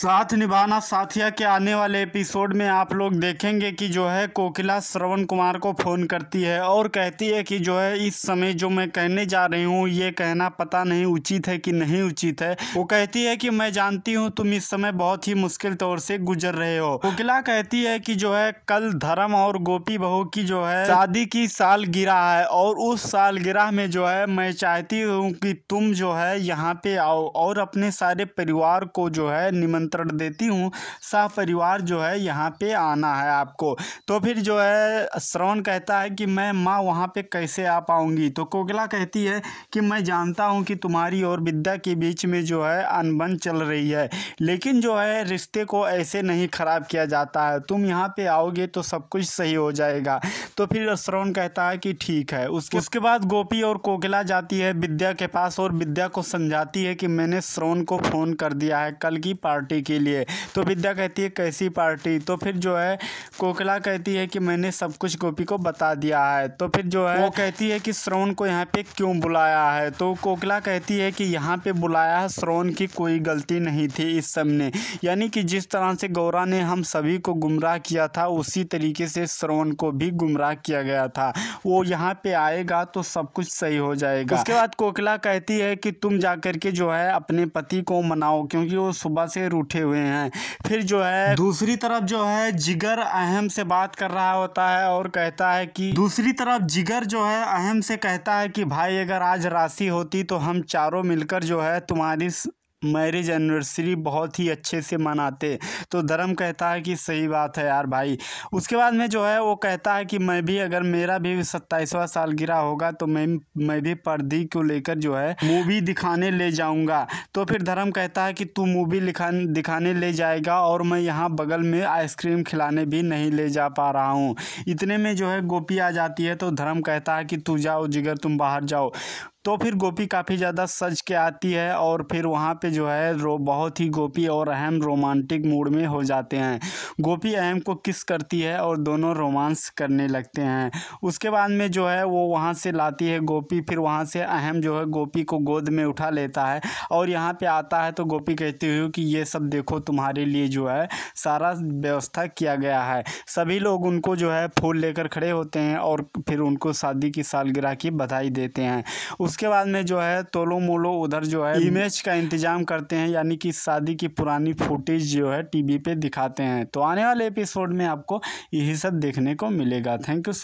साथ निभाना साथिया के आने वाले एपिसोड में आप लोग देखेंगे कि जो है कोकिला श्रवण कुमार को फ़ोन करती है और कहती है कि जो है इस समय जो मैं कहने जा रही हूँ ये कहना पता नहीं उचित है कि नहीं उचित है वो कहती है कि मैं जानती हूँ तुम इस समय बहुत ही मुश्किल तौर से गुजर रहे हो कोकिला कहती है कि जो है कल धर्म और गोपी बहू की जो है शादी की साल गिरा है और उस साल गिरा में जो है मैं चाहती हूँ कि तुम जो है यहाँ पे आओ और अपने सारे परिवार को जो है निमंत्रण निमंत्रण देती हूँ सह परिवार जो है यहाँ पे आना है आपको तो फिर जो है श्रवण कहता है कि मैं माँ वहाँ पे कैसे आ पाऊँगी तो कोकिला कहती है कि मैं जानता हूँ कि तुम्हारी और विद्या के बीच में जो है अनबन चल रही है लेकिन जो है रिश्ते को ऐसे नहीं ख़राब किया जाता है तुम यहाँ पर आओगे तो सब कुछ सही हो जाएगा तो फिर श्रवण कहता है कि ठीक है उसके उसके बाद गोपी और कोकिला जाती है विद्या के पास और विद्या को समझाती है कि मैंने श्रवण को फ़ोन कर दिया है कल की पार्टी पार्टी के लिए तो विद्या कहती है कैसी पार्टी तो फिर जो है कोकला कहती है कि मैंने सब कुछ गोपी को बता दिया है तो फिर जो है वो कहती है कि श्रवण को यहाँ पे क्यों बुलाया है तो कोकला कहती है कि यहाँ पे बुलाया है श्रवण की कोई गलती नहीं थी इस सब ने यानी कि जिस तरह से गौरा ने हम सभी को गुमराह किया था उसी तरीके से श्रवण को भी गुमराह किया गया था वो यहाँ पे आएगा तो सब कुछ सही हो जाएगा उसके बाद कोकला कहती है कि तुम जा करके जो है अपने पति को मनाओ क्योंकि वो सुबह से रूट उठे हुए हैं फिर जो है दूसरी तरफ जो है जिगर अहम से बात कर रहा होता है और कहता है कि दूसरी तरफ जिगर जो है अहम से कहता है कि भाई अगर आज राशि होती तो हम चारों मिलकर जो है तुम्हारी मैरिज एनिवर्सरी बहुत ही अच्छे से मनाते तो धर्म कहता है कि सही बात है यार भाई उसके बाद में जो है वो कहता है कि मैं भी अगर मेरा भी सत्ताईसवां गिरा होगा तो मैं मैं भी पर्दी को लेकर जो है मूवी दिखाने ले जाऊंगा तो फिर धर्म कहता है कि तू मूवी दिखाने ले जाएगा और मैं यहाँ बगल में आइसक्रीम खिलाने भी नहीं ले जा पा रहा हूँ इतने में जो है गोपी आ जाती है तो धर्म कहता है कि तू जाओ जिगर तुम बाहर जाओ तो फिर गोपी काफ़ी ज़्यादा सज के आती है और फिर वहाँ पे जो है रो बहुत ही गोपी और अहम रोमांटिक मूड में हो जाते हैं गोपी अहम को किस करती है और दोनों रोमांस करने लगते हैं उसके बाद में जो है वो वहाँ से लाती है गोपी फिर वहाँ से अहम जो है गोपी को गोद में उठा लेता है और यहाँ पर आता है तो गोपी कहती हुई कि ये सब देखो तुम्हारे लिए जो है सारा व्यवस्था किया गया है सभी लोग उनको जो है फूल लेकर खड़े होते हैं और फिर उनको शादी की सालगिरह की बधाई देते हैं उसके बाद में जो है तोलो मोलो उधर जो है इमेज का इंतजाम करते हैं यानी कि शादी की पुरानी फुटेज जो है टीवी पे दिखाते हैं तो आने वाले एपिसोड में आपको यही सब देखने को मिलेगा थैंक यू